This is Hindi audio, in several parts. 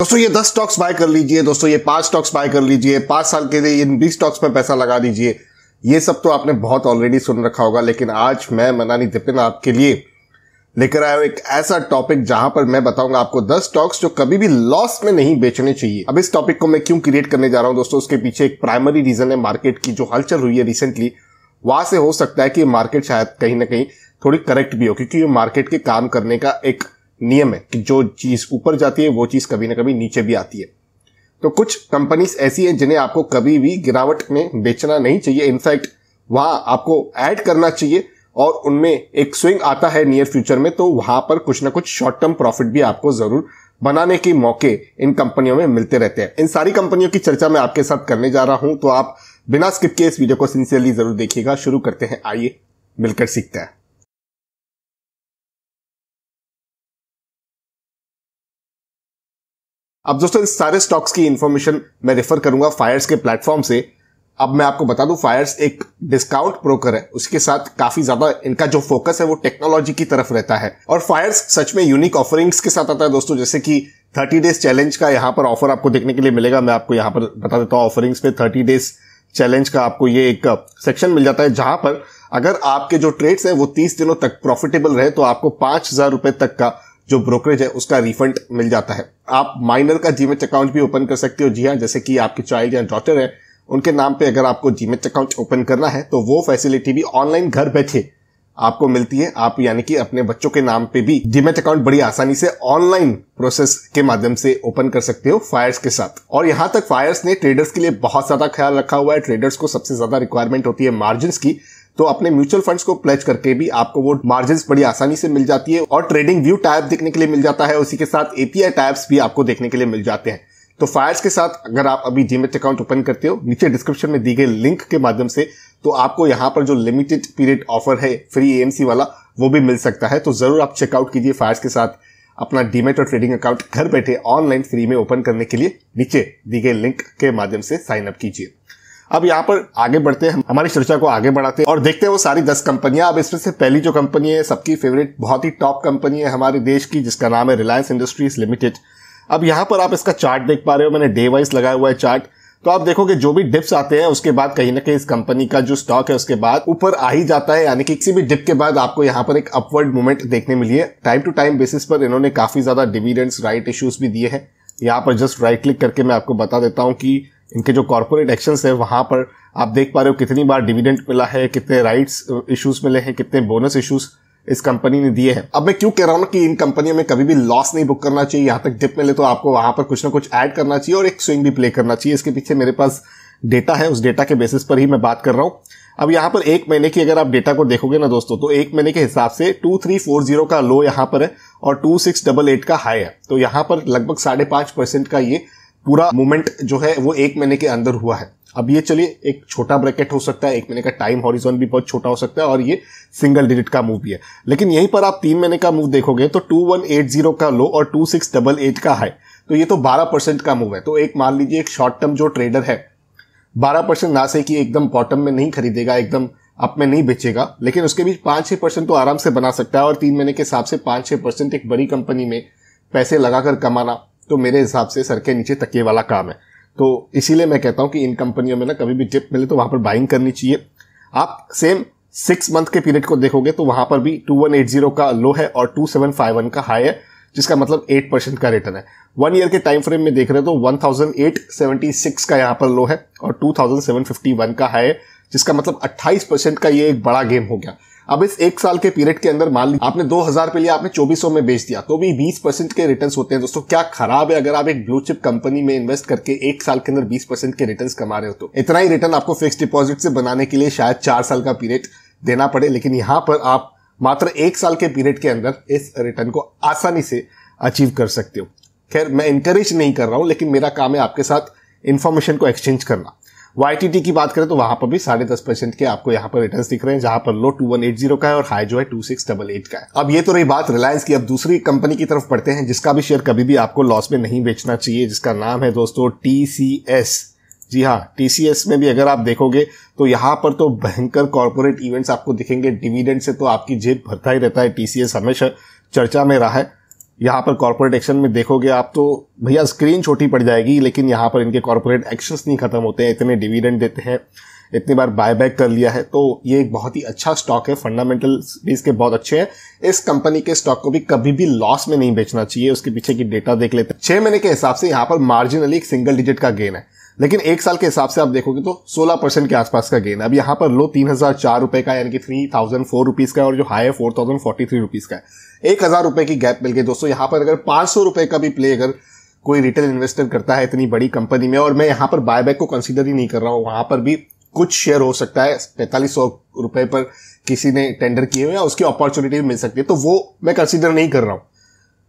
दोस्तों ये दस स्टॉक्स बाय कर लीजिए दोस्तों ये पांच स्टॉक्स बाय कर लीजिए पांच साल के लिए इन बीस स्टॉक्स में पैसा लगा दीजिए ये सब तो आपने बहुत ऑलरेडी सुन रखा होगा लेकिन आज मैं मनानी दिपिन आपके लिए लेकर आया हूं एक ऐसा टॉपिक जहां पर मैं बताऊंगा आपको दस स्टॉक्स जो कभी भी लॉस में नहीं बेचने चाहिए अब इस टॉपिक को मैं क्यों क्रिएट करने जा रहा हूं दोस्तों उसके पीछे एक प्राइमरी रीजन है मार्केट की जो हलचल हुई है रिसेंटली वहां से हो सकता है कि मार्केट शायद कहीं ना कहीं थोड़ी करेक्ट भी हो क्योंकि ये मार्केट के काम करने का एक नियम है कि जो चीज ऊपर जाती है वो चीज कभी ना कभी नीचे भी आती है तो कुछ कंपनीज ऐसी हैं जिन्हें आपको कभी भी गिरावट में बेचना नहीं चाहिए इनफैक्ट वहां आपको ऐड करना चाहिए और उनमें एक स्विंग आता है नियर फ्यूचर में तो वहां पर कुछ ना कुछ शॉर्ट टर्म प्रॉफिट भी आपको जरूर बनाने के मौके इन कंपनियों में मिलते रहते हैं इन सारी कंपनियों की चर्चा मैं आपके साथ करने जा रहा हूं तो आप बिना स्किप के इस वीडियो को सिंसियरली जरूर देखिएगा शुरू करते हैं आइए मिलकर सीखते हैं अब दोस्तों इन सारे स्टॉक्स की इन्फॉर्मेशन मैं रेफर करूंगा फायर्स के प्लेटफॉर्म से अब मैं आपको बता दूं फायर्स एक डिस्काउंट ब्रोकर है उसके साथ काफी ज्यादा इनका जो फोकस है वो टेक्नोलॉजी की तरफ रहता है और फायर्स सच में यूनिक ऑफरिंग्स के साथ आता है दोस्तों जैसे कि 30 डेज चैलेंज का यहाँ पर ऑफर आपको देखने के लिए मिलेगा मैं आपको यहाँ पर बता देता हूँ ऑफरिंग्स पे थर्टी डेज चैलेंज का आपको ये एक सेक्शन मिल जाता है जहां पर अगर आपके जो ट्रेड्स हैं वो तीस दिनों तक प्रॉफिटेबल रहे तो आपको पांच हजार रुपए तक का जो ब्रोकरेज है उसका रिफंड मिल जाता है आप माइनर का जीमेट अकाउंट भी ओपन कर सकते हो जी हाँ जैसे कि आपके चाइल्ड या डॉटर है उनके नाम पे अगर आपको जीमेट अकाउंट ओपन करना है तो वो फैसिलिटी भी ऑनलाइन घर बैठे आपको मिलती है आप यानी कि अपने बच्चों के नाम पे भी जीमेट अकाउंट बड़ी आसानी से ऑनलाइन प्रोसेस के माध्यम से ओपन कर सकते हो फायर्स के साथ और यहां तक फायर्स ने ट्रेडर्स के लिए बहुत ज्यादा ख्याल रखा हुआ है ट्रेडर्स को सबसे ज्यादा रिक्वायरमेंट होती है मार्जिन की तो अपने म्यूचुअल फंड्स को प्लेज करके भी आपको वो मार्जिन बड़ी आसानी से मिल जाती है और ट्रेडिंग व्यू टाइप देखने के लिए मिल जाता है उसी के साथ एपीआई टाइप्स भी आपको देखने के लिए मिल जाते हैं तो फायर्स के साथ अगर आप अभी डीमेट अकाउंट ओपन करते हो नीचे डिस्क्रिप्शन में दी गई लिंक के माध्यम से तो आपको यहाँ पर जो लिमिटेड पीरियड ऑफर है फ्री एएमसी वाला वो भी मिल सकता है तो जरूर आप चेकआउट कीजिए फायर्स के साथ अपना डीमेट और ट्रेडिंग अकाउंट घर बैठे ऑनलाइन फ्री में ओपन करने के लिए नीचे दी गई लिंक के माध्यम से साइन अप कीजिए अब यहाँ पर आगे बढ़ते हैं हमारी चर्चा को आगे बढ़ाते हैं और देखते हैं वो सारी दस कंपनियां अब इसमें से पहली जो कंपनी है सबकी फेवरेट बहुत ही टॉप कंपनी है हमारे देश की जिसका नाम है रिलायंस इंडस्ट्रीज लिमिटेड अब यहाँ पर आप इसका चार्ट देख पा रहे हो मैंने डे वाइज लगाया हुआ है चार्ट तो आप देखोगे जो भी डिप्स आते हैं उसके बाद कहीं ना कहीं इस कंपनी का जो स्टॉक है उसके बाद ऊपर आ ही जाता है यानी कि किसी भी डिप के बाद आपको यहाँ पर एक अपवर्ड मूवमेंट देखने मिली है टाइम टू टाइम बेसिस पर इन्होंने काफी ज्यादा डिविडेंड्स राइट इश्यूज भी दिए हैं यहाँ पर जस्ट राइट क्लिक करके मैं आपको बता देता हूँ कि इनके जो कॉरपोरेट एक्शन है वहाँ पर आप देख पा रहे हो कितनी बार डिविडेंट मिला है कितने राइट्स इश्यूज uh, मिले हैं कितने बोनस इश्यूज इस कंपनी ने दिए हैं अब मैं क्यों कह रहा हूँ कि इन कंपनियों में कभी भी लॉस नहीं बुक करना चाहिए यहां तक डिप मिले तो आपको वहाँ पर कुछ ना कुछ ऐड करना चाहिए और एक स्विंग भी प्ले करना चाहिए इसके पीछे मेरे पास डेटा है उस डेटा के बेसिस पर ही मैं बात कर रहा हूँ अब यहाँ पर एक महीने की अगर आप डेटा को देखोगे ना दोस्तों तो एक महीने के हिसाब से टू थ्री फोर जीरो का लो यहाँ पर है और टू सिक्स डबल एट का हाई है तो यहाँ पर लगभग साढ़े पांच परसेंट का ये पूरा मूवमेंट जो है वो एक महीने के अंदर हुआ है अब ये चलिए एक छोटा ब्रैकेट हो सकता है एक महीने का टाइम हॉरिजॉन भी बहुत छोटा हो सकता है और ये सिंगल डिजिट का मूव भी है लेकिन यहीं पर आप तीन महीने का मूव देखोगे तो टू वन एट जीरो का लो और टू सिक्स डबल एट का हाई तो ये तो बारह परसेंट का मूव है तो एक मान लीजिए एक शॉर्ट टर्म जो ट्रेडर है बारह परसेंट ना से कि एकदम बॉटम में नहीं खरीदेगा एकदम अप में नहीं बेचेगा लेकिन उसके बीच पाँच छः परसेंट तो आराम से बना सकता है और तीन महीने के हिसाब से पाँच छः परसेंट एक बड़ी कंपनी में पैसे लगाकर कमाना तो मेरे हिसाब से सर के नीचे तकिए वाला काम है तो इसीलिए मैं कहता हूँ कि इन कंपनियों में ना कभी भी डिप मिले तो वहां पर बाइंग करनी चाहिए आप सेम सिक्स मंथ के पीरियड को देखोगे तो वहां पर भी टू वन एट जीरो का लो है और टू सेवन फाइव वन का हाई है जिसका मतलब एट परसेंट का रिटर्न है वन ईयर के टाइम फ्रेम में देख रहे हो तो one thousand eight seventy six का यहाँ पर लो है और two thousand seven fifty one का हाई है जिसका मतलब अट्ठाईस परसेंट का ये एक बड़ा गेम हो गया अब इस एक साल के पीरियड के अंदर मान लीजिए आपने 2000 पे लिया आपने 2400 में बेच दिया तो भी 20 परसेंट के रिटर्न होते हैं दोस्तों क्या खराब है अगर आप एक ब्लू चिप कंपनी में इन्वेस्ट करके एक साल के अंदर 20 परसेंट के रिटर्न कमा रहे हो तो इतना ही रिटर्न आपको फिक्स डिपॉजिट से बनाने के लिए शायद चार साल का पीरियड देना पड़े लेकिन यहाँ पर आप मात्र एक साल के पीरियड के अंदर इस रिटर्न को आसानी से अचीव कर सकते हो खैर मैं इंकरेज नहीं कर रहा हूँ लेकिन मेरा काम है आपके साथ इन्फॉर्मेशन को एक्सचेंज करना वाई की बात करें तो वहां पर भी साढ़े दस परसेंट के आपको यहाँ पर रिटर्न दिख रहे हैं जहां पर low two one eight zero का है और हाई जो है टू सिक्स डबल एट का है अब ये तो रही बात रिलायंस की अब दूसरी कंपनी की तरफ पढ़ते हैं जिसका भी शेयर कभी भी आपको लॉस में नहीं बेचना चाहिए जिसका नाम है दोस्तों टी जी हाँ टीसीएस में भी अगर आप देखोगे तो यहाँ पर तो भयंकर कॉरपोरेट इवेंट्स आपको दिखेंगे डिविडेंड से तो आपकी जेब भरता ही रहता है टीसीएस हमेशा चर्चा में रहा है यहाँ पर कॉरपोरेट एक्शन में देखोगे आप तो भैया स्क्रीन छोटी पड़ जाएगी लेकिन यहाँ पर इनके कॉरपोरेट एक्शन नहीं खत्म होते हैं इतने डिविडेंड देते हैं इतनी बार बायबैक कर लिया है तो ये एक बहुत ही अच्छा स्टॉक है फंडामेंटल भी इसके बहुत अच्छे हैं इस कंपनी के स्टॉक को भी कभी भी लॉस में नहीं बेचना चाहिए उसके पीछे की डेटा देख लेते हैं छह महीने के हिसाब से यहाँ पर मार्जिनली एक सिंगल डिजिट का गेन है लेकिन एक साल के हिसाब से आप देखोगे तो 16 परसेंट के आसपास का गेन अब यहां पर लो तीन हजार चार रुपए का यानी कि थ्री थाउजेंड फोर रुपीज का और जो हाई है four thousand forty three rupees का है एक हजार रुपए की गैप मिल गई दोस्तों यहां पर अगर पांच सौ रुपए का भी प्ले अगर कोई रिटेल इन्वेस्टर करता है इतनी बड़ी कंपनी में और मैं यहां पर बायबैक को कंसिडर ही नहीं कर रहा हूं वहां पर भी कुछ शेयर हो सकता है पैंतालीस सौ रुपए पर किसी ने टेंडर किए हुए उसकी अपॉर्चुनिटी मिल सकती है तो वो मैं कंसिडर नहीं कर रहा हूँ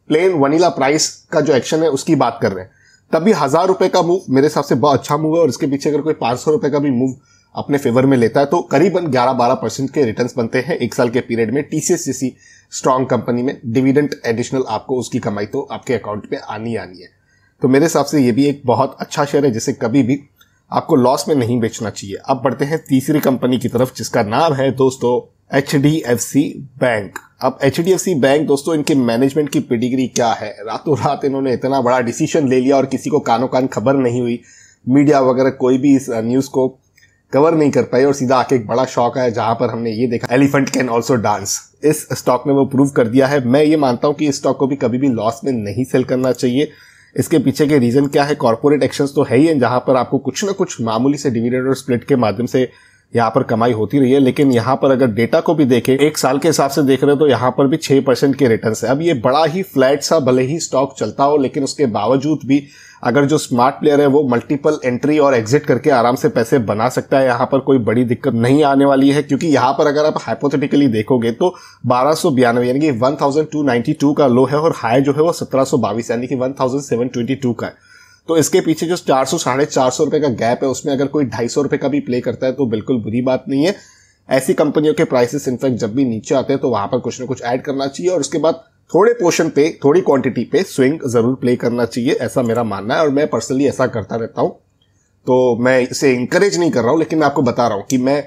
प्लेन वनीला प्राइस का जो एक्शन है उसकी बात कर रहे हैं तभी हजार रुपए का मूव मेरे हिसाब से बहुत अच्छा मूव है और इसके पीछे अगर कोई पांच सौ रुपए का भी मूव अपने फेवर में लेता है तो करीबन ग्यारह बारह परसेंट के रिटर्न बनते हैं एक साल के पीरियड में टीसीएस जैसी स्ट्रांग कंपनी में डिविडेंट एडिशनल आपको उसकी कमाई तो आपके अकाउंट में आनी आनी है तो मेरे हिसाब से ये भी एक बहुत अच्छा शेयर है जिसे कभी भी आपको लॉस में नहीं बेचना चाहिए अब बढ़ते हैं तीसरी कंपनी की तरफ जिसका नाम है दोस्तों एच बैंक अब एच बैंक दोस्तों इनके मैनेजमेंट की पेडिग्री क्या है रातों रात इन्होंने इतना बड़ा डिसीजन ले लिया और किसी को कानों कान खबर नहीं हुई मीडिया वगैरह कोई भी इस न्यूज़ uh, को कवर नहीं कर पाई और सीधा आके एक बड़ा शौक है जहां पर हमने ये देखा एलिफेंट कैन ऑल्सो डांस इस स्टॉक ने वो प्रूव कर दिया है मैं ये मानता हूँ कि इस स्टॉक को भी कभी भी लॉस में नहीं सेल करना चाहिए इसके पीछे के रीजन क्या है कॉर्पोरेट एक्शंस तो है ही है जहां पर आपको कुछ ना कुछ मामूली से डिविडेंड और स्प्लिट के माध्यम से यहाँ पर कमाई होती रही है लेकिन यहाँ पर अगर डेटा को भी देखें एक साल के हिसाब से देख रहे हो तो यहाँ पर भी छह परसेंट के रिटर्न है अब ये बड़ा ही फ्लैट सा भले ही स्टॉक चलता हो लेकिन उसके बावजूद भी अगर जो स्मार्ट प्लेयर है वो मल्टीपल एंट्री और एग्जिट करके आराम से पैसे बना सकता है यहाँ पर कोई बड़ी दिक्कत नहीं आने वाली है क्योंकि यहाँ पर अगर आप हाइपोथेटिकली देखोगे तो बारह यानी कि टू का लो है और हाई जो है वो 1722 यानी कि टू का है तो इसके पीछे जो चार सौ साढ़े चार सौ रुपए का गैप है उसमें अगर कोई ढाई सौ रुपये का भी प्ले करता है तो बिल्कुल बुरी बात नहीं है ऐसी कंपनियों के प्राइसेस इनफैक्ट जब भी नीचे आते हैं तो वहां पर कुछ ना कुछ ऐड करना चाहिए और उसके बाद थोड़े पोर्शन पे थोड़ी क्वांटिटी पे स्विंग जरूर प्ले करना चाहिए ऐसा मेरा मानना है और मैं पर्सनली ऐसा करता रहता हूं तो मैं इसे इंकरेज नहीं कर रहा हूं लेकिन मैं आपको बता रहा हूँ कि मैं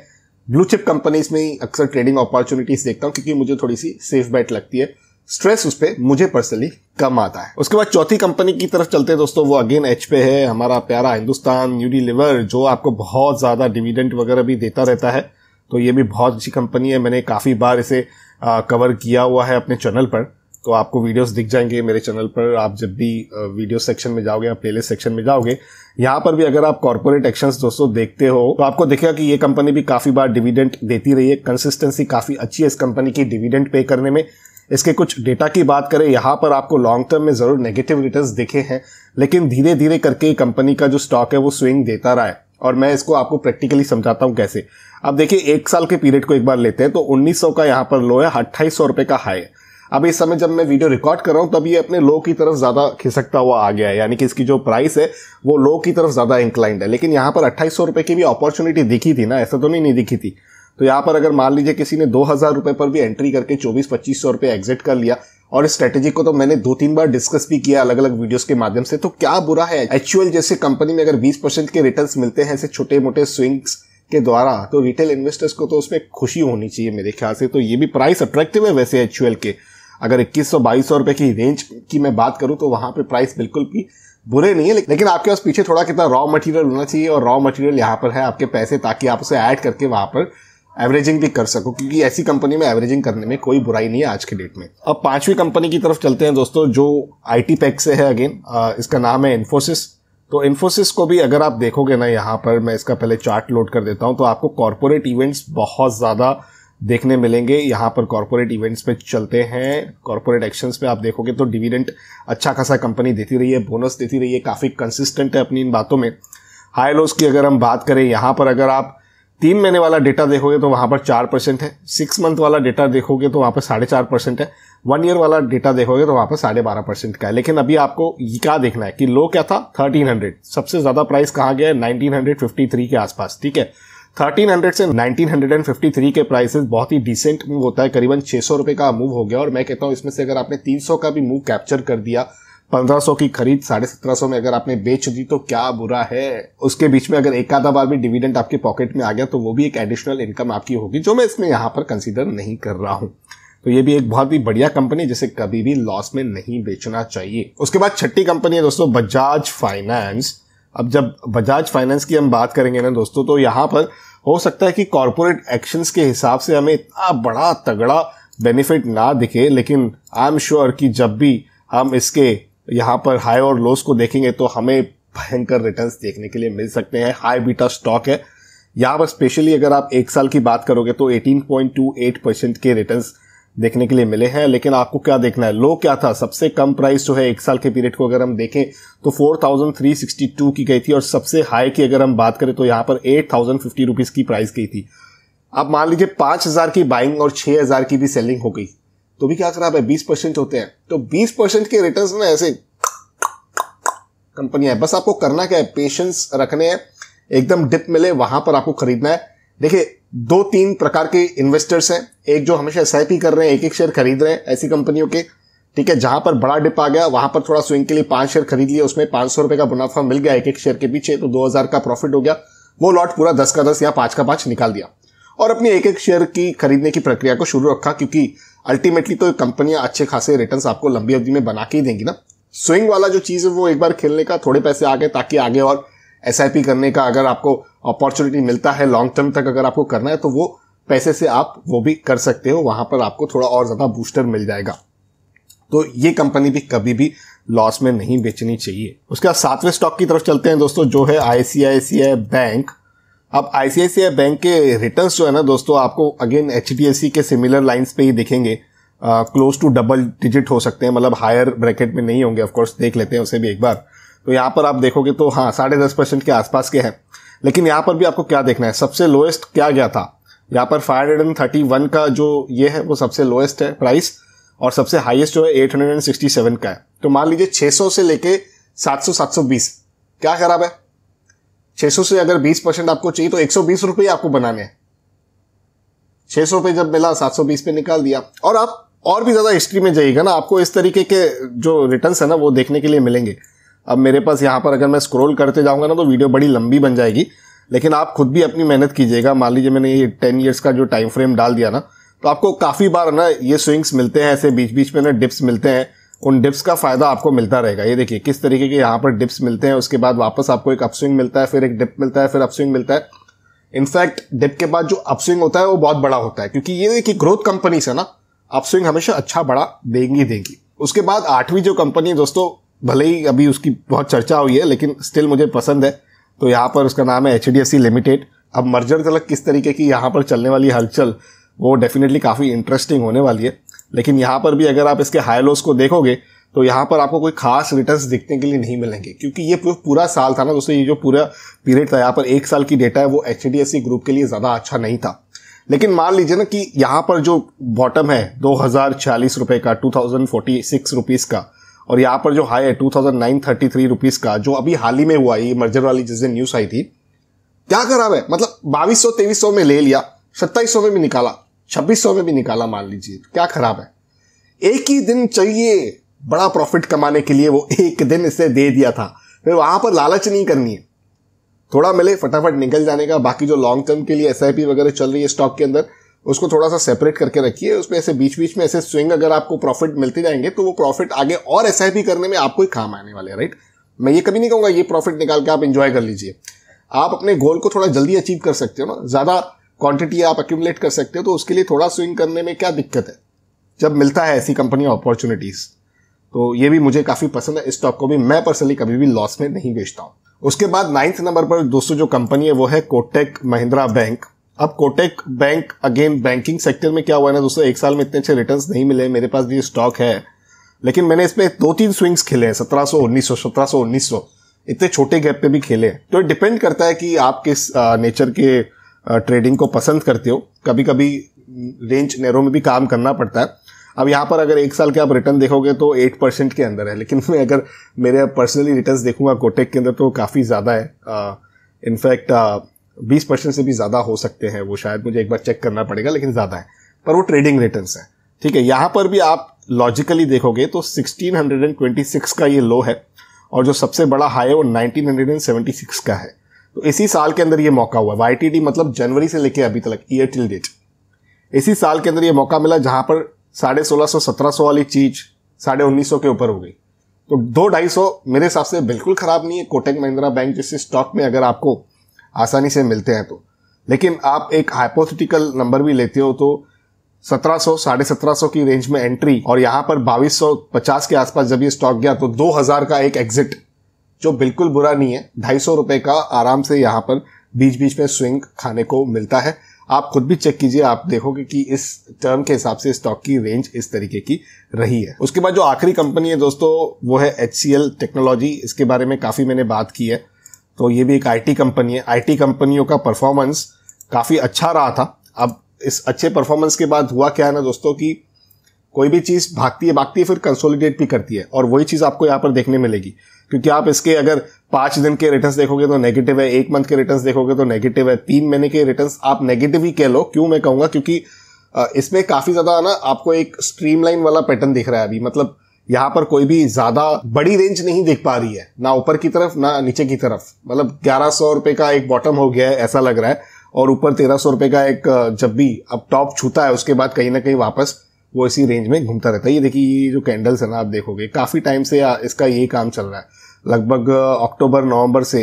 ब्लू चिप कंपनीज में अक्सर ट्रेडिंग अपॉर्चुनिटीज देखता हूँ क्योंकि मुझे थोड़ी सी सेफ बैट लगती है स्ट्रेस उस पर मुझे पर्सनली कम आता है उसके बाद चौथी कंपनी की तरफ चलते हैं दोस्तों वो अगेन एच पे है हमारा प्यारा हिंदुस्तान लिवर जो आपको बहुत ज़्यादा डिविडेंट वगैरह भी देता रहता है तो ये भी बहुत अच्छी कंपनी है मैंने काफ़ी बार इसे आ, कवर किया हुआ है अपने चैनल पर तो आपको वीडियोस दिख जाएंगे मेरे चैनल पर आप जब भी वीडियो सेक्शन में जाओगे या प्लेलिस्ट सेक्शन में जाओगे यहाँ पर भी अगर आप कॉर्पोरेट एक्शंस दोस्तों देखते हो तो आपको दिखेगा कि ये कंपनी भी काफ़ी बार डिविडेंट देती रही है कंसिस्टेंसी काफ़ी अच्छी है इस कंपनी की डिविडेंट पे करने में इसके कुछ डेटा की बात करें यहाँ पर आपको लॉन्ग टर्म में ज़रूर नेगेटिव रिटर्न दिखे हैं लेकिन धीरे धीरे करके कंपनी का जो स्टॉक है वो स्विंग देता रहा है और मैं इसको आपको प्रैक्टिकली समझाता हूँ कैसे अब देखिए एक साल के पीरियड को एक बार लेते हैं तो 1900 का यहाँ पर लो है अट्ठाईस सौ रुपये का हाई है अब इस समय जब मैं वीडियो रिकॉर्ड कर रहा हूँ तब ये अपने लो की तरफ ज़्यादा खिसकता हुआ आ गया है यानी कि इसकी जो प्राइस है वो लो की तरफ ज़्यादा इंक्लाइंड है लेकिन यहाँ पर अट्ठाईस सौ की भी अपॉर्चुनिटी दिखी थी ना ऐसा तो नहीं, नहीं दिखी थी तो यहाँ पर अगर मान लीजिए किसी ने दो हज़ार रुपये पर भी एंट्री करके चौबीस पच्चीस सौ रुपये एग्जिट कर लिया और इस स्ट्रेटेजी को तो मैंने दो तीन बार डिस्कस भी किया अलग अलग वीडियोस के माध्यम से तो क्या बुरा है एक्चुअल जैसे कंपनी में अगर 20 परसेंट के रिटर्न्स मिलते हैं ऐसे छोटे मोटे स्विंग्स के द्वारा तो रिटेल इन्वेस्टर्स को तो उसमें खुशी होनी चाहिए मेरे ख्याल से तो ये भी प्राइस अट्रैक्टिव है वैसे एक्चुअल के अगर इक्कीस सौ बाईस सौ रुपये की रेंज की मैं बात करूँ तो वहाँ पर प्राइस बिल्कुल भी बुरे नहीं है लेकिन आपके पास पीछे थोड़ा कितना रॉ मटेरियल होना चाहिए और रॉ मटेरियल यहाँ पर है आपके पैसे ताकि आप उसे ऐड करके वहाँ पर एवरेजिंग भी कर सको क्योंकि ऐसी कंपनी में एवरेजिंग करने में कोई बुराई नहीं है आज के डेट में अब पांचवी कंपनी की तरफ चलते हैं दोस्तों जो आई टी पैक से है अगेन इसका नाम है इन्फोसिस तो इन्फोसिस को भी अगर आप देखोगे ना यहाँ पर मैं इसका पहले चार्ट लोड कर देता हूँ तो आपको कॉरपोरेट इवेंट्स बहुत ज़्यादा देखने मिलेंगे यहाँ पर कॉरपोरेट इवेंट्स पे चलते हैं कॉरपोरेट एक्शंस पे आप देखोगे तो डिविडेंट अच्छा खासा कंपनी देती रही है बोनस देती रही है काफ़ी कंसिस्टेंट है अपनी इन बातों में हाई लोस की अगर हम बात करें यहाँ पर अगर आप तीन महीने वाला डेटा देखोगे तो वहाँ पर चार परसेंट है सिक्स मंथ वाला डेटा देखोगे तो वहाँ पर साढ़े चार परसेंट है वन ईयर वाला डेटा देखोगे तो वहाँ पर साढ़े बारह परसेंट का है लेकिन अभी आपको क्या देखना है कि लो क्या था थर्टीन हंड्रेड सबसे ज़्यादा प्राइस कहाँ गया है नाइनटीन हंड्रेड फिफ्टी थ्री के आसपास ठीक है थर्टीन हंड्रेड से nineteen hundred and fifty three के प्राइसेस बहुत ही डिसेंट मूव होता है करीबन सौ रुपए का मूव हो गया और मैं कहता हूँ इसमें से अगर आपने तीन सौ का भी मूव कैप्चर कर दिया पंद्रह सौ की खरीद साढ़े सत्रह सौ में अगर आपने बेच दी तो क्या बुरा है उसके बीच में अगर एक आधा बार भी डिविडेंड आपके पॉकेट में आ गया तो वो भी एक एडिशनल इनकम आपकी होगी जो मैं इसमें यहाँ पर कंसिडर नहीं कर रहा हूँ तो ये भी एक बहुत ही बढ़िया कंपनी जिसे कभी भी लॉस में नहीं बेचना चाहिए उसके बाद छठी कंपनी है दोस्तों बजाज फाइनेंस अब जब बजाज फाइनेंस की हम बात करेंगे ना दोस्तों तो यहाँ पर हो सकता है कि कॉरपोरेट एक्शन के हिसाब से हमें इतना बड़ा तगड़ा बेनिफिट ना दिखे लेकिन आई एम श्योर कि जब भी हम इसके यहाँ पर हाई और लोस को देखेंगे तो हमें भयंकर रिटर्न्स देखने के लिए मिल सकते हैं हाई बीटा स्टॉक है यहाँ पर स्पेशली अगर आप एक साल की बात करोगे तो 18.28 परसेंट के रिटर्न्स देखने के लिए मिले हैं लेकिन आपको क्या देखना है लो क्या था सबसे कम प्राइस जो है एक साल के पीरियड को अगर हम देखें तो 4,362 की गई थी और सबसे हाई की अगर हम बात करें तो यहाँ पर एट रुपीस की प्राइस गई थी आप मान लीजिए 5,000 की बाइंग और 6,000 की भी सेलिंग हो गई तो भी क्या खराब है बीस परसेंट होते हैं तो बीस परसेंट के रिटर्न में ऐसे कंपनियां है बस आपको करना क्या है पेशेंस रखने हैं एकदम डिप मिले वहां पर आपको खरीदना है देखिए दो तीन प्रकार के इन्वेस्टर्स हैं एक जो हमेशा एस कर रहे हैं एक एक शेयर खरीद रहे हैं ऐसी कंपनियों के ठीक है जहां पर बड़ा डिप आ गया वहां पर थोड़ा स्विंग के लिए पांच शेयर खरीद लिए उसमें पांच सौ रुपए का मुनाफा मिल गया एक एक शेयर के पीछे तो दो हजार का प्रॉफिट हो गया वो लॉट पूरा दस का दस या पांच का पांच निकाल दिया और अपनी एक एक शेयर की खरीदने की प्रक्रिया को शुरू रखा क्योंकि अल्टीमेटली तो कंपनियां अच्छे खासे रिटर्न आपको लंबी अवधि में बना के ही देंगी ना स्विंग वाला जो चीज़ है वो एक बार खेलने का थोड़े पैसे आ गए ताकि आगे और एस करने का अगर आपको अपॉर्चुनिटी मिलता है लॉन्ग टर्म तक अगर आपको करना है तो वो पैसे से आप वो भी कर सकते हो वहां पर आपको थोड़ा और ज़्यादा बूस्टर मिल जाएगा तो ये कंपनी भी कभी भी लॉस में नहीं बेचनी चाहिए उसके बाद सातवें स्टॉक की तरफ चलते हैं दोस्तों जो है आईसीआईसीआई बैंक अब आईसीआईसीआई बैंक के रिटर्न्स जो है ना दोस्तों आपको अगेन एच के सिमिलर लाइंस पे ही दिखेंगे क्लोज टू डबल डिजिट हो सकते हैं मतलब हायर ब्रैकेट में नहीं होंगे ऑफकोर्स देख लेते हैं उसे भी एक बार तो यहाँ पर आप देखोगे तो हाँ साढ़े दस परसेंट के आसपास के हैं लेकिन यहाँ पर भी आपको क्या देखना है सबसे लोएस्ट क्या गया था यहाँ पर five hundred and thirty one का जो ये है वो सबसे लोएस्ट है प्राइस और सबसे हाइएस्ट जो है eight hundred and sixty seven का है तो मान लीजिए छः सौ से लेके सात सौ सात सौ बीस क्या खराब है सौ से अगर बीस परसेंट आपको चाहिए तो एक सौ बीस रुपये आपको बनाने हैं छह सौ पे जब मिला सात सौ बीस पे निकाल दिया और आप और भी ज़्यादा हिस्ट्री में जाइएगा ना आपको इस तरीके के जो रिटर्न है ना वो देखने के लिए मिलेंगे अब मेरे पास यहाँ पर अगर मैं स्क्रोल करते जाऊँगा ना तो वीडियो बड़ी लंबी बन जाएगी लेकिन आप खुद भी अपनी मेहनत कीजिएगा मान लीजिए मैंने ये टेन ईयर्स का जो टाइम फ्रेम डाल दिया ना तो आपको काफ़ी बार ना ये स्विंग्स मिलते हैं ऐसे बीच बीच में ना डिप्स मिलते हैं उन डिप्स का फ़ायदा आपको मिलता रहेगा ये देखिए किस तरीके के यहाँ पर डिप्स मिलते हैं उसके बाद वापस आपको एक अपस्विंग मिलता है फिर एक डिप मिलता है फिर अपस्विंग मिलता है इनफैक्ट डिप के बाद जो अपस्विंग होता है वो बहुत बड़ा होता है क्योंकि ये कि ग्रोथ कंपनीज है ना अपस्विंग हमेशा अच्छा बड़ा देंगी देंगी उसके बाद आठवीं जो कंपनी दोस्तों भले ही अभी उसकी बहुत चर्चा हुई है लेकिन स्टिल मुझे पसंद है तो यहाँ पर उसका नाम है एच लिमिटेड अब मर्जर तलक किस तरीके की यहाँ पर चलने वाली हलचल वो डेफिनेटली काफ़ी इंटरेस्टिंग होने वाली है लेकिन यहाँ पर भी अगर आप इसके हाई लोस को देखोगे तो यहाँ पर आपको कोई खास रिटर्न्स दिखने के लिए नहीं मिलेंगे क्योंकि ये पूरा साल था ना दोस्तों ये जो पूरा पीरियड था यहाँ पर एक साल की डेटा है वो एच ग्रुप के लिए ज़्यादा अच्छा नहीं था लेकिन मान लीजिए ना कि यहाँ पर जो बॉटम है दो हज़ार छियालीस रुपये का two thousand forty six rupees का और यहाँ पर जो हाई है two thousand nine thirty three rupees का जो अभी हाल ही में हुआ ये मर्जर वाली जिस दिन न्यूज़ आई थी क्या खराब है मतलब बाईस सौ तेईस सौ में ले लिया सत्ताईस सौ में भी निकाला छब्बीस सौ में भी निकाला मान लीजिए क्या खराब है एक ही दिन चाहिए बड़ा प्रॉफिट कमाने के लिए वो एक दिन इसे दे दिया था फिर वहां पर लालच नहीं करनी है थोड़ा मिले फटाफट निकल जाने का बाकी जो लॉन्ग टर्म के लिए एस वगैरह चल रही है स्टॉक के अंदर उसको थोड़ा सा सेपरेट करके रखिए उसमें ऐसे बीच बीच में ऐसे स्विंग अगर आपको प्रॉफिट मिलते जाएंगे तो वो प्रॉफिट आगे और एस करने में आपको ही काम आने वाले राइट मैं ये कभी नहीं कहूंगा ये प्रॉफिट निकाल के आप इंजॉय कर लीजिए आप अपने गोल को थोड़ा जल्दी अचीव कर सकते हो ना ज़्यादा क्वांटिटी आप एक्यूमलेट कर सकते हो तो उसके लिए थोड़ा स्विंग करने में क्या दिक्कत है जब मिलता है ऐसी कंपनी अपॉर्चुनिटीज तो ये भी मुझे काफ़ी पसंद है इस स्टॉक को भी मैं पर्सनली कभी भी लॉस में नहीं बेचता हूं उसके बाद नाइन्थ नंबर पर दोस्तों जो कंपनी है वो है कोटेक महिंद्रा बैंक अब Kotak bank again banking sector में क्या हुआ है ना दोस्तों एक साल में इतने अच्छे रिटर्न नहीं मिले मेरे पास भी स्टॉक है लेकिन मैंने इसमें दो तीन स्विंग्स खेले हैं सत्रह सौ उन्नीस सौ सत्रह सौ उन्नीस सौ इतने छोटे गैप पे भी खेले हैं तो डिपेंड करता है कि आप किस नेचर के ट्रेडिंग को पसंद करते हो कभी कभी रेंज नेरो में भी काम करना पड़ता है अब यहाँ पर अगर एक साल के आप रिटर्न देखोगे तो एट परसेंट के अंदर है लेकिन मैं अगर मेरे पर्सनली रिटर्न देखूंगा कोटेक के अंदर तो काफ़ी ज़्यादा है इनफैक्ट बीस परसेंट से भी ज़्यादा हो सकते हैं वो शायद मुझे एक बार चेक करना पड़ेगा लेकिन ज़्यादा है पर वो ट्रेडिंग रिटर्न है ठीक है यहाँ पर भी आप लॉजिकली देखोगे तो सिक्सटीन का ये लो है और जो सबसे बड़ा हाई है वो नाइनटीन का है तो इसी साल के अंदर ये मौका हुआ वाई मतलब जनवरी से लेकर अभी तक ईयर टिल डेट इसी साल के अंदर ये मौका मिला जहां पर साढ़े सोलह सौ सत्रह सौ वाली चीज साढ़े उन्नीस सौ के ऊपर हो गई तो दो ढाई सौ मेरे हिसाब से बिल्कुल खराब नहीं है कोटक महिंद्रा बैंक जैसे स्टॉक में अगर आपको आसानी से मिलते हैं तो लेकिन आप एक हाइपोथेटिकल नंबर भी लेते हो तो सत्रह सौ साढ़े सत्रह की रेंज में एंट्री और यहां पर बाईस सौ पचास के आसपास जब ये स्टॉक गया तो दो हजार का एक एग्जिट जो बिल्कुल बुरा नहीं है ढाई सौ रुपए का आराम से यहाँ पर बीच बीच में स्विंग खाने को मिलता है आप खुद भी चेक कीजिए आप देखोगे कि इस टर्म के हिसाब से स्टॉक की रेंज इस तरीके की रही है उसके बाद जो आखिरी कंपनी है दोस्तों वो है एच टेक्नोलॉजी इसके बारे में काफ़ी मैंने बात की है तो ये भी एक आईटी कंपनी है आईटी कंपनियों का परफॉर्मेंस काफ़ी अच्छा रहा था अब इस अच्छे परफॉर्मेंस के बाद हुआ क्या है ना दोस्तों की कोई भी चीज़ भागती है भागती है फिर कंसोलिडेट भी करती है और वही चीज़ आपको यहाँ पर देखने मिलेगी क्योंकि आप इसके अगर पांच दिन के रिटर्न देखोगे तो नेगेटिव है एक मंथ के रिटर्न देखोगे तो नेगेटिव है तीन महीने के रिटर्न आप नेगेटिव ही कह लो क्यों मैं कहूंगा क्योंकि इसमें काफी ज्यादा ना आपको एक स्ट्रीमलाइन वाला पैटर्न दिख रहा है अभी मतलब यहाँ पर कोई भी ज्यादा बड़ी रेंज नहीं दिख पा रही है ना ऊपर की तरफ ना नीचे की तरफ मतलब ग्यारह सौ रुपए का एक बॉटम हो गया है ऐसा लग रहा है और ऊपर तेरह सौ रुपए का एक जब भी अब टॉप छूता है उसके बाद कहीं ना कहीं वापस वो इसी रेंज में घूमता रहता है ये देखिए ये जो कैंडल्स है ना आप देखोगे काफ़ी टाइम से इसका ये काम चल रहा है लगभग अक्टूबर नवंबर से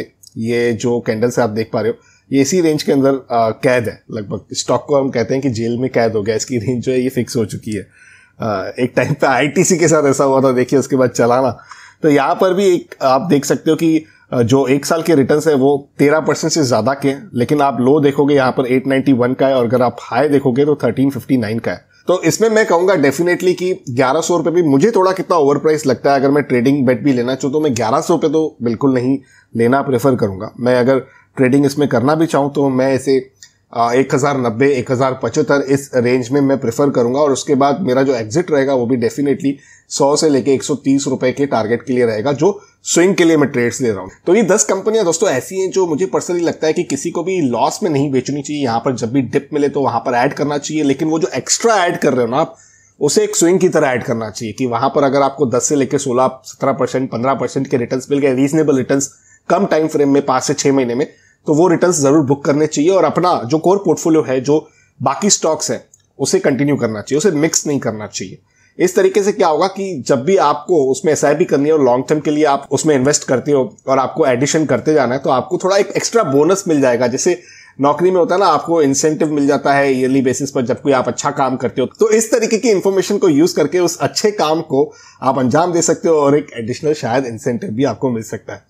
ये जो कैंडल्स आप देख पा रहे हो ये इसी रेंज के अंदर कैद है लगभग स्टॉक को हम कहते हैं कि जेल में कैद हो गया इसकी रेंज जो है ये फिक्स हो चुकी है एक टाइम पे आईटीसी के साथ ऐसा हुआ था देखिए उसके बाद चलाना तो यहाँ पर भी एक आप देख सकते हो कि जो एक साल के रिटर्न है वो तेरह परसेंट से ज़्यादा के लेकिन आप लो देखोगे यहाँ पर एट नाइन्टी वन का है और अगर आप हाई देखोगे तो थर्टीन फिफ्टी नाइन का है तो इसमें मैं कहूंगा डेफिनेटली कि ग्यारह सौ रुपये भी मुझे थोड़ा कितना ओवर प्राइस लगता है अगर मैं ट्रेडिंग बेट भी लेना चाहूँ तो मैं ग्यारह सौ रुपये तो बिल्कुल नहीं लेना प्रेफर करूंगा मैं अगर ट्रेडिंग इसमें करना भी चाहूँ तो मैं इसे एक हज़ार नब्बे एक हज़ार पचहत्तर इस रेंज में मैं प्रेफर करूंगा और उसके बाद मेरा जो एग्जिट रहेगा वो भी डेफिनेटली सौ से लेके एक सौ तीस रुपए के टारगेट के लिए रहेगा जो स्विंग के लिए मैं ट्रेड्स ले रहा हूँ तो ये दस कंपनियां दोस्तों ऐसी हैं जो मुझे पर्सनली लगता है कि किसी को भी लॉस में नहीं बेचनी चाहिए यहाँ पर जब भी डिप मिले तो वहां पर ऐड करना चाहिए लेकिन वो जो एक्स्ट्रा ऐड कर रहे हो ना आप उसे एक स्विंग की तरह ऐड करना चाहिए कि वहां पर अगर आपको 10 से लेकर 16, 17 परसेंट पंद्रह परसेंट के रिटर्न मिल गए रीजनेबल रिटर्न कम टाइम फ्रेम में पांच से छह महीने में तो वो रिटर्न जरूर बुक करने चाहिए और अपना जो कोर पोर्टफोलियो है जो बाकी स्टॉक्स है उसे कंटिन्यू करना चाहिए उसे मिक्स नहीं करना चाहिए इस तरीके से क्या होगा कि जब भी आपको उसमें एस करनी है और लॉन्ग टर्म के लिए आप उसमें इन्वेस्ट करते हो और आपको एडिशन करते जाना है तो आपको थोड़ा एक एक्स्ट्रा बोनस मिल जाएगा जैसे नौकरी में होता है ना आपको इंसेंटिव मिल जाता है ईयरली बेसिस पर जब कोई आप अच्छा काम करते हो तो इस तरीके की इन्फॉर्मेशन को यूज करके उस अच्छे काम को आप अंजाम दे सकते हो और एक एडिशनल शायद इंसेंटिव भी आपको मिल सकता है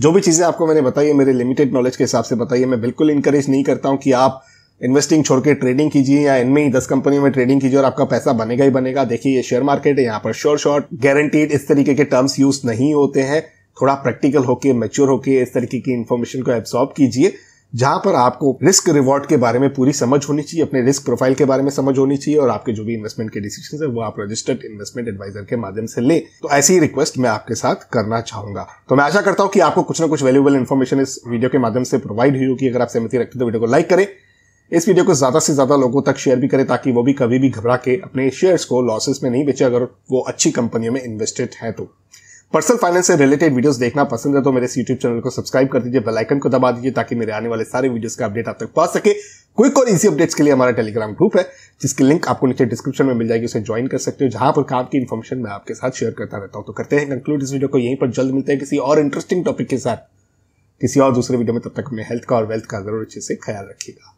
जो भी चीज़ें आपको मैंने बताई है मेरे लिमिटेड नॉलेज के हिसाब से बताई है मैं बिल्कुल इंकरेज नहीं करता हूँ कि आप इन्वेस्टिंग छोड़ के ट्रेडिंग कीजिए या इनमें ही दस कंपनियों में ट्रेडिंग कीजिए और आपका पैसा बनेगा ही बनेगा देखिए ये शेयर मार्केट है यहाँ पर श्योर शॉर्ट गारंटीड इस तरीके के टर्म्स यूज नहीं होते हैं थोड़ा प्रैक्टिकल होके मेच्योर होके इस तरीके की इन्फॉर्मेशन को एब्सॉर्व कीजिए जहां पर आपको रिस्क रिवॉर्ड के बारे में पूरी समझ होनी चाहिए अपने रिस्क प्रोफाइल के बारे में समझ होनी चाहिए और आपके जो भी इन्वेस्टमेंट के डिसीजन है वो आप रजिस्टर्ड इन्वेस्टमेंट एडवाइजर के माध्यम से ले तो ऐसी ही रिक्वेस्ट मैं आपके साथ करना चाहूंगा तो मैं आशा करता हूं कि आपको कुछ ना कुछ वैल्यूबल इन्फॉर्मेशन इस वीडियो के माध्यम से प्रोवाइड हुई होगी अगर आप सहमति रखते तो वीडियो को लाइक करें इस वीडियो को ज्यादा से ज्यादा लोगों तक शेयर भी करें ताकि वो भी कभी भी घबरा के अपने शेयर्स को लॉसेस में नहीं बेचे अगर वो अच्छी कंपनियों में इन्वेस्टेड है तो पर्सनल फाइनेंस से रिलेटेड वीडियोस देखना पसंद है तो मेरे यूट्यूब चैनल को सब्सक्राइब कर दीजिए बेल आइकन को दबा दीजिए ताकि मेरे आने वाले सारे वीडियोस का अपडेट आप तक पहुंच सके क्विक और इजी अपडेट्स के लिए हमारा टेलीग्राम ग्रुप है जिसकी लिंक आपको नीचे डिस्क्रिप्शन में मिल जाएगी उसे ज्वाइन कर सकते हो जहां पर काम की इन्फॉर्मेशन मैं आपके साथ शेयर करता रहता हूं तो करते हैं कंक्लूड इस वीडियो को यहीं पर जल्द मिलते हैं किसी और इंटरेस्टिंग टॉपिक के साथ किसी और दूसरे वीडियो में तब तक अपने हेल्थ का और वेल्थ का जरूर अच्छे से ख्याल रखिएगा